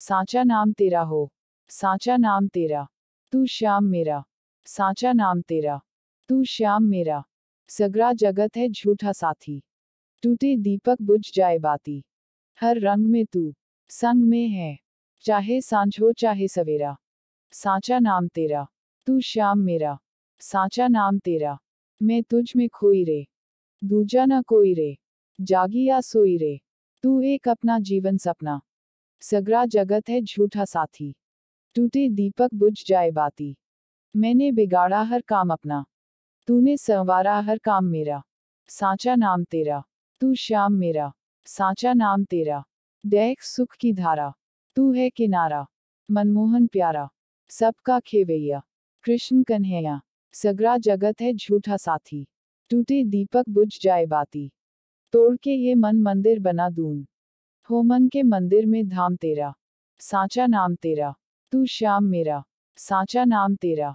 साचा नाम तेरा हो साचा नाम तेरा तू श्याम मेरा साचा नाम तेरा तू श्याम मेरा सगरा जगत है झूठा साथी टूटे दीपक बुझ जाए बाती हर रंग में तू संग में है चाहे सांझ हो चाहे सवेरा साचा नाम तेरा तू श्याम मेरा साचा नाम तेरा मैं तुझ में खोई रे दूजा न कोई रे जागी या सोई रे तू एक अपना जीवन सपना सगरा जगत है झूठा साथी टूटे दीपक बुझ जाए बाती मैंने बिगाड़ा हर काम अपना तूने संवारा हर काम मेरा साचा नाम तेरा तू श्याम मेरा साचा नाम तेरा देख सुख की धारा तू है किनारा मनमोहन प्यारा सबका खेवैया कृष्ण कन्हैया सगरा जगत है झूठा साथी टूटे दीपक बुझ जाए बाती तोड़ के ये मन मंदिर बना दून हो मन के मंदिर में धाम तेरा साचा नाम तेरा तू श्याम मेरा साचा नाम तेरा